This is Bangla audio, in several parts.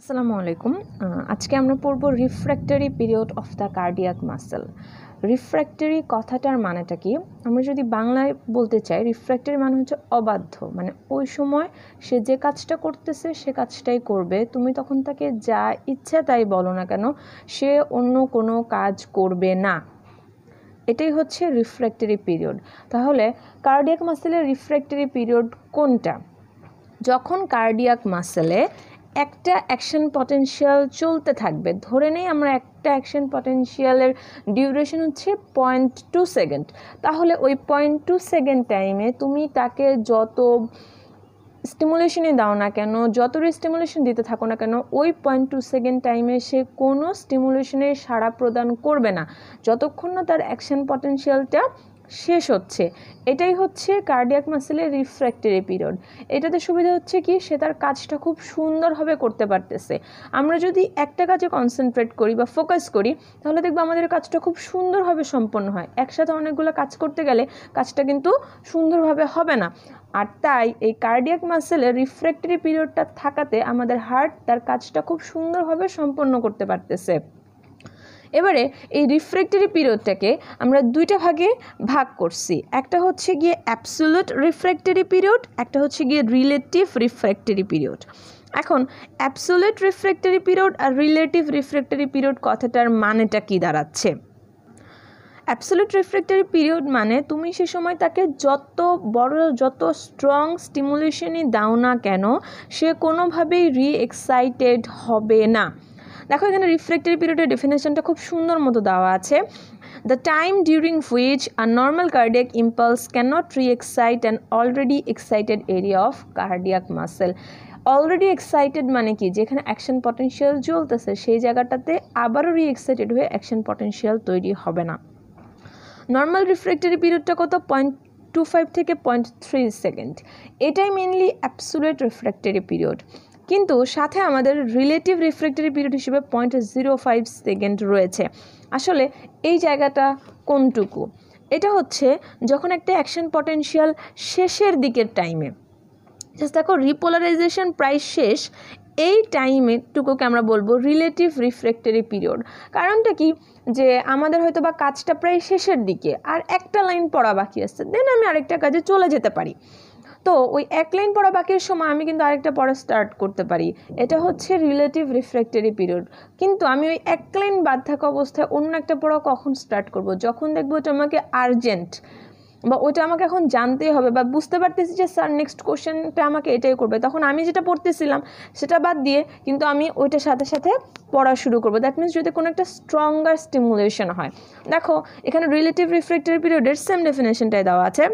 আসসালামু আলাইকুম আজকে আমরা পড়ব refractory period of the cardiac muscle refractory কথাটার মানেটা কি আমরা যদি বাংলায় বলতে চাই রিফ্র্যাক্টরি মানে হচ্ছে অবাধ্য মানে ওই সময় সে যে কাজটা করতেছে সে কাজটাই করবে তুমি তখন তাকে যা ইচ্ছা তাই বলো না কেন সে অন্য কোনো কাজ করবে না এটাই হচ্ছে রিফ্র্যাক্টরি পিরিয়ড তাহলে কার্ডিয়াক মাসেলের রিফ্র্যাক্টরি পিরিয়ড কোনটা যখন কার্ডিয়াক মাসেলে একটা অ্যাকশন পটেনশিয়াল চলতে থাকবে ধরে নেই আমরা একটা অ্যাকশন পটেনশিয়ালের ডিউরেশন হচ্ছে পয়েন্ট টু সেকেন্ড তাহলে ওই পয়েন্ট টু সেকেন্ড টাইমে তুমি তাকে যত স্টিমুলেশনই দাও না কেন যতই স্টিমুলেশন দিতে থাকো না কেন ওই পয়েন্ট টু সেকেন্ড টাইমে সে কোনো স্টিমুলেশনের সাড়া প্রদান করবে না যতক্ষণ না তার অ্যাকশন পটেনশিয়ালটা শেষ হচ্ছে এটাই হচ্ছে কার্ডিয়াক মাসেলের রিফ্র্যাক্টরি পিরিয়ড এটাতে সুবিধা হচ্ছে কি সে তার কাজটা খুব সুন্দরভাবে করতে পারতেছে আমরা যদি একটা কাজে কনসেন্ট্রেট করি বা ফোকাস করি তাহলে দেখবো আমাদের কাজটা খুব সুন্দরভাবে সম্পন্ন হয় একসাথে অনেকগুলো কাজ করতে গেলে কাজটা কিন্তু সুন্দরভাবে হবে না আর তাই এই কার্ডিয়াক মাসেলের রিফ্র্যাক্টরি পিরিয়ডটা থাকাতে আমাদের হার্ট তার কাজটা খুব সুন্দরভাবে সম্পন্ন করতে পারতেছে এবারে এই রিফ্র্যাক্টরি পিরিয়ডটাকে আমরা দুইটা ভাগে ভাগ করছি একটা হচ্ছে গিয়ে অ্যাবসোলুট রিফ্র্যাক্টরি পিরিয়ড একটা হচ্ছে গিয়ে রিলেটিভ রিফ্র্যাক্টরি পিরিয়ড এখন অ্যাবসোলেট রিফ্র্যাক্টরি পিরিয়ড আর রিলেটিভ রিফ্র্যাক্টরি পিরিয়ড কথাটার মানেটা কি দাঁড়াচ্ছে অ্যাবসোলিউট রিফ্রেক্টরি পিরিয়ড মানে তুমি সে সময় তাকে যত বড় যত স্ট্রং স্টিমুলেশনই দাও না কেন সে কোনোভাবেই রি এক্সাইটেড হবে না দেখো এখানে রিফ্লেক্টেড পিরিয়ডের ডেফিনেশনটা খুব সুন্দর মতো দেওয়া আছে the time during which a normal cardiac impulse cannot re excite and already excited area of cardiac muscle already excited মানে কি যেখানে অ্যাকশন পটেনশিয়াল জ্বলতেছে সেই জায়গাটাতে আবারও রি এক্সাইটেড হয়ে অ্যাকশন পটেনশিয়াল তৈরি হবে না নর্মাল রিফ্রেক্টারি পিরিয়ডটা কত পয়েন্ট টু ফাইভ থেকে পয়েন্ট থ্রি সেকেন্ড এটাই মেনলি অ্যাবসুলেট রিফ্রেক্টারি পিরিয়ড কিন্তু সাথে আমাদের রিলেটিভ রিফ্রেক্টরি পিরিয়ড হিসেবে পয়েন্ট জিরো ফাইভ সেকেন্ড রয়েছে আসলে এই জায়গাটা কোনটুকু এটা হচ্ছে যখন একটা অ্যাকশন পটেনশিয়াল শেষের দিকের টাইমে জাস্ট দেখো রিপোলারাইজেশন প্রায় শেষ এই টাইমেটুকুকে আমরা বলবো রিলেটিভ রিফ্রেক্টরি পিরিয়ড কারণটা কি যে আমাদের হয়তো বা কাজটা প্রায় শেষের দিকে আর একটা লাইন পড়া বাকি আসছে দেন আমি আরেকটা কাজে চলে যেতে পারি তো ওই এক লাইন পড়া বাকির সময় আমি কিন্তু আরেকটা পড়া স্টার্ট করতে পারি এটা হচ্ছে রিলেটিভ রিফ্রেক্টারি পিরিয়ড কিন্তু আমি ওই এক লাইন বাদ থাকা অবস্থায় অন্য একটা পড়া কখন স্টার্ট করব যখন দেখবো ওটা আমাকে আর্জেন্ট বা ওটা আমাকে এখন জানতেই হবে বা বুঝতে পারতেছি যে স্যার নেক্সট কোশ্চেনটা আমাকে এটাই করবে তখন আমি যেটা পড়তেছিলাম সেটা বাদ দিয়ে কিন্তু আমি ওইটার সাথে সাথে পড়া শুরু করবো দ্যাট মিনস যদি কোনো একটা স্ট্রঙ্গার স্টিমুলেশন হয় দেখো এখানে রিলেটিভ রিফ্রেক্টারি পিরিয়ডের সেম ডেফিনেশনটাই দেওয়া আছে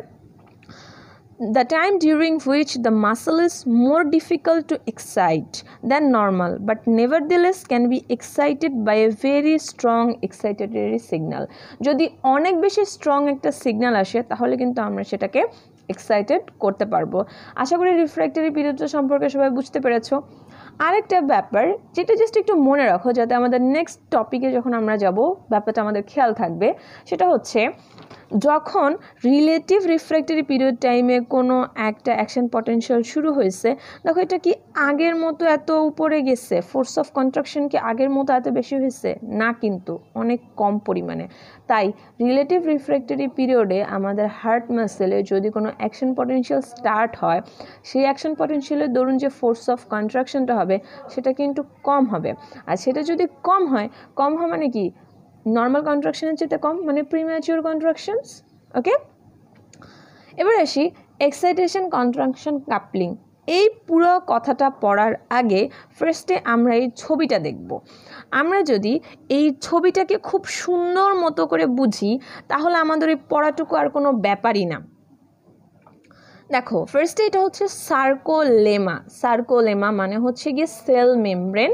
the time during which the muscle is more difficult to excite than normal but nevertheless can be excited by a very strong excitatory signal যদি অনেক বেশি স্ট্রং একটা সিগন্যাল আসে তাহলে কিন্তু আমরা সেটাকে এক্সাইটেড করতে পারবো আশা করি রিফ্র্যাক্টরি পিরিয়ডটা সম্পর্কে সবাই বুঝতে পেরেছো আরেকটা ব্যাপার যেটা জাস্ট একটু মনে রাখো যাতে আমাদের নেক্সট টপিকে যখন আমরা যাব ব্যাপারটা আমাদের খেয়াল থাকবে সেটা হচ্ছে যখন রিলেটিভ রিফ্র্যাক্টরি পিরিয়ড টাইমে কোনো একটা অ্যাকশন পটেনশিয়াল শুরু হয়েছে দেখো এটা কি আগের মতো এত উপরে গেছে ফোর্স অফ কন্ট্রাকশন কি আগের মতো এত বেশি হয়েছে না কিন্তু অনেক কম পরিমাণে তাই রিলেটিভ রিফ্র্যাক্টরি পিরিয়ডে আমাদের হার্ট মাসেলে যদি কোনো অ্যাকশন পটেনশিয়াল স্টার্ট হয় সেই অ্যাকশন পটেনশিয়ালের দরুন যে ফোর্স অফ কন্ট্রাকশনটা হবে সেটা কিন্তু কম হবে আর সেটা যদি কম হয় কম হয় মানে কি নর্মাল কন্ট্রাকশনের চেয়ে কম মানে প্রিম্যাচিওর কন্ট্রাকশানস ওকে এবার আসি এক্সাইটেশন কন্ট্রাকশন কাপলিং এই পুরো কথাটা পড়ার আগে ফার্স্টে আমরা এই ছবিটা দেখব আমরা যদি এই ছবিটাকে খুব সুন্দর মতো করে বুঝি তাহলে আমাদের এই পড়াটুকু আর কোনো ব্যাপারই না দেখো ফার্স্টে এটা হচ্ছে সার্কোলেমা সার্কোলেমা মানে হচ্ছে গিয়ে সেল মেমব্রেন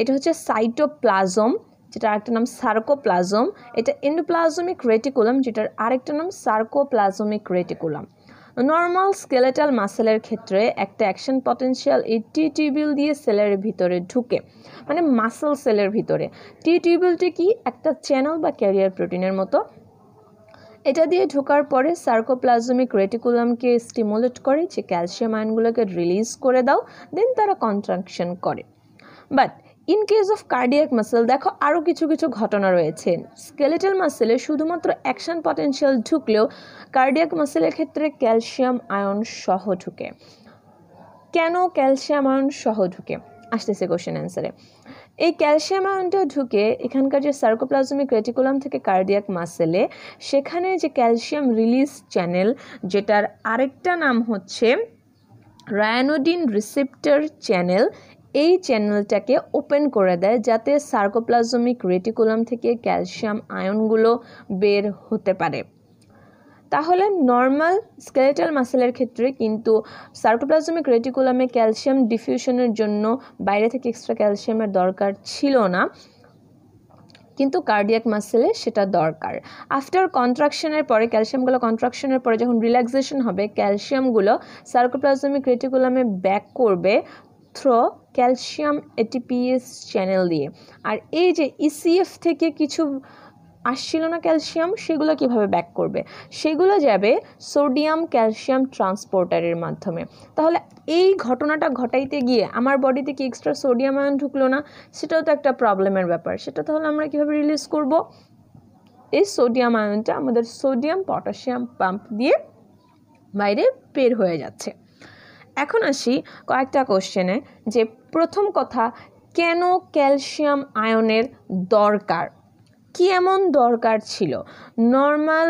এটা হচ্ছে সাইটোপ্লাজম যেটা আরেকটা নাম সার্কোপ্লাজম এটা এন্ডোপ্লাজমিক রেটিকুলাম যেটার আরেকটা নাম সার্কোপ্লাজমিক রেটিকুলাম নর্মাল স্কেলেটাল মাসেলের ক্ষেত্রে একটা অ্যাকশন পটেনশিয়াল এই টি টিউবিল দিয়ে সেলের ভিতরে ঢুকে মানে মাসেল সেলের ভিতরে টি টিউবিলটি কি একটা চ্যানেল বা ক্যারিয়ার প্রোটিনের মতো এটা দিয়ে ঢোকার পরে সার্কোপ্লাজমিক রেটিকুলামকে স্টিমুলেট করে যে ক্যালসিয়াম আয়নগুলোকে রিলিজ করে দাও দেন তারা কন্ট্রাকশন করে but in case of cardiac muscle দেখো আরও কিছু কিছু ঘটনা রয়েছে স্কেলেটাল মাসেলে শুধুমাত্র অ্যাকশন পটেনশিয়াল ঢুকলেও কার্ডিয়াক মাসেলের ক্ষেত্রে ক্যালসিয়াম আয়ন সহ ঢুকে কেন ক্যালসিয়াম আয়ন সহ ঢুকে আসতেছে কোশ্চেন অ্যান্সারে এই ক্যালসিয়াম আয়নটা ঢুকে এখানকার যে সার্কোপ্লাজমিক রেটিকুলাম থেকে কার্ডিয়াক মাসেলে সেখানে যে ক্যালসিয়াম রিলিজ চ্যানেল যেটার আরেকটা নাম হচ্ছে রায়ানোডিন রিসেপ্টার চ্যানেল এই চ্যানেলটাকে ওপেন করে দেয় যাতে সার্কোপ্লাজমিক রেটিকুলাম থেকে ক্যালসিয়াম আয়নগুলো বের হতে পারে তাহলে নর্মাল স্কেলেটাল মাসেলের ক্ষেত্রে কিন্তু সার্কোপ্লাজমিক রেটিকুলামে ক্যালসিয়াম ডিফিউশনের জন্য বাইরে থেকে এক্সট্রা ক্যালসিয়ামের দরকার ছিল না কিন্তু কার্ডিয়াক মাসেলে সেটা দরকার আফটার কন্ট্রাকশনের পরে ক্যালসিয়ামগুলো কন্ট্রাকশনের পরে যখন রিল্যাক্সেশন হবে ক্যালসিয়ামগুলো সার্কোপ্লাজমিক রেটিকুলামে ব্যাক করবে থ্রো ক্যালসিয়াম এটিপিএস চ্যানেল দিয়ে আর এই যে ইসিএফ e থেকে কিছু আসছিল না ক্যালসিয়াম সেগুলো কিভাবে ব্যাক করবে সেগুলো যাবে সোডিয়াম ক্যালসিয়াম ট্রান্সপোর্টারের মাধ্যমে তাহলে এই ঘটনাটা ঘটাইতে গিয়ে আমার বডিতে কি এক্সট্রা সোডিয়াম আয়ন ঢুকলো না সেটাও তো একটা প্রবলেমের ব্যাপার সেটা তাহলে আমরা কিভাবে রিলিজ করব এই সোডিয়াম আয়নটা আমাদের সোডিয়াম পটাশিয়াম পাম্প দিয়ে বাইরে বের হয়ে যাচ্ছে এখন আসি কয়েকটা কোশ্চেনে যে প্রথম কথা কেন ক্যালসিয়াম আয়নের দরকার কি এমন দরকার ছিল নর্মাল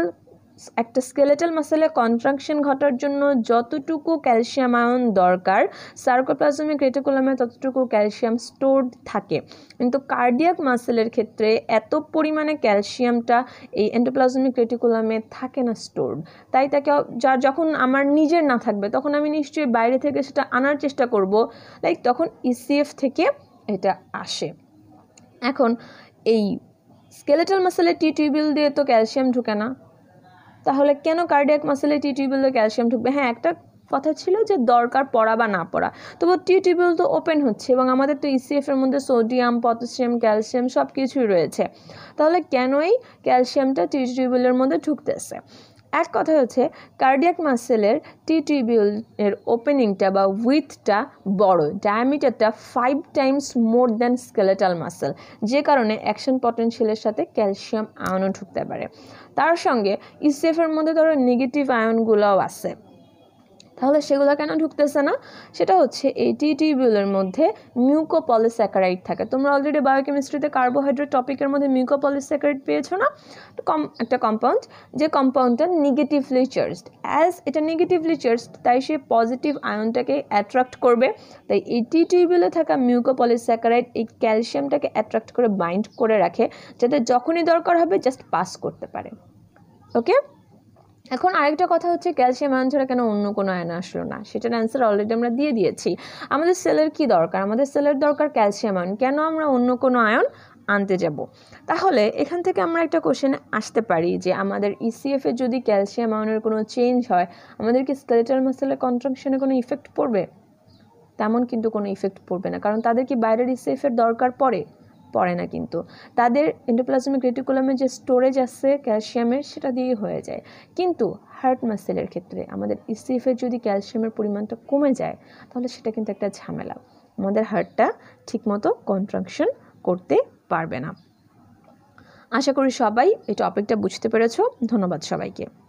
একটা স্কেলেটাল মাসেলে কন্ট্রাকশন ঘটার জন্য যতটুকু ক্যালসিয়াম আয়ন দরকার সার্কোপ্লাজমিক রেটিকুলামে ততটুকু ক্যালসিয়াম স্টোর থাকে কিন্তু কার্ডিয়াক মাসেলের ক্ষেত্রে এত পরিমাণে ক্যালসিয়ামটা এই এন্ডোপ্লাজমিক রেটিকুলামে থাকে না স্টোর তাই তাকে যা যখন আমার নিজের না থাকবে তখন আমি নিশ্চয়ই বাইরে থেকে সেটা আনার চেষ্টা করব লাইক তখন ইসিএফ e থেকে এটা আসে এখন এই স্কেলেটাল মাসেলে টি টিউবিল দিয়ে তো ক্যালসিয়াম ঢুকে না তাহলে কেন কার্ডিয়াক মাসেলে টিউবেলে ক্যালসিয়াম ঢুকবে হ্যাঁ একটা কথা ছিল যে দরকার পড়া বা না পড়া তবু টি টিউবেল তো ওপেন হচ্ছে এবং আমাদের তো ইসিএফ e এর মধ্যে সোডিয়াম পটাশিয়াম ক্যালসিয়াম সব কিছুই রয়েছে তাহলে কেনই ক্যালসিয়ামটা টি টিউবেলের মধ্যে ঢুকতেছে এক কথা হচ্ছে কার্ডিয়াক মাসেলের টি ওপেনিংটা বা উইথটা বড় ডায়ামিটারটা five times more than skeletal muscle যে কারণে অ্যাকশন পটেন্সিয়ালের সাথে ক্যালসিয়াম আয়নও ঢুকতে পারে তার সঙ্গে ইসিএফের মধ্যে ধরো নেগেটিভ আয়নগুলোও আছে তাহলে সেগুলো কেন ঢুকতেছে না সেটা হচ্ছে এই টিটিবিউলের মধ্যে মিউকোপলিস্যাকারাইড থাকে তোমরা অলরেডি বায়োকেমিস্ট্রিতে কার্বোহাইড্রেট টপিকের মধ্যে মিউকোপলিস্যাকারাইড পেয়েছো না কম একটা কম্পাউন্ড যে কম্পাউন্ডটা নেগেটিভলি চার্জড অ্যাজ এটা নেগেটিভলি চার্জড তাই সে পজিটিভ আয়নটাকে অ্যাট্রাক্ট করবে তাই এই টিউবিউলে থাকা মিউকোপলিস্যাকারাইড এই ক্যালসিয়ামটাকে অ্যাট্রাক্ট করে বাইন্ড করে রাখে যাতে যখনই দরকার হবে জাস্ট পাস করতে পারে ওকে এখন আরেকটা কথা হচ্ছে ক্যালসিয়াম আয়ন ছাড়া কেন অন্য কোনো আয়ন আসলো না সেটার অ্যান্সার অলরেডি আমরা দিয়ে দিয়েছি আমাদের সেলের কি দরকার আমাদের সেলের দরকার ক্যালসিয়াম আয়ন কেন আমরা অন্য কোনো আয়ন আনতে যাব তাহলে এখান থেকে আমরা একটা কোশ্চেনে আসতে পারি যে আমাদের ইসিএফে e যদি ক্যালসিয়াম আয়নের কোনো চেঞ্জ হয় আমাদের কি স্কেলেটাল মাসেলের কন্ট্রাকশনে কোনো ইফেক্ট পড়বে তেমন কিন্তু কোনো ইফেক্ট পড়বে না কারণ তাদের কি বাইরের ইসিএফের e দরকার পড়ে পড়ে না কিন্তু তাদের এন্ডোপ্লাজমিক রেটিকুলামে যে স্টোরেজ আছে ক্যালসিয়ামের সেটা দিয়ে হয়ে যায় কিন্তু হার্ট মাসেলের ক্ষেত্রে আমাদের ইসিএফের e যদি ক্যালসিয়ামের পরিমাণটা কমে যায় তাহলে সেটা কিন্তু একটা ঝামেলা আমাদের হার্টটা ঠিকমতো কন্ট্রাকশন করতে পারবে না আশা করি সবাই এই টপিকটা বুঝতে পেরেছ ধন্যবাদ সবাইকে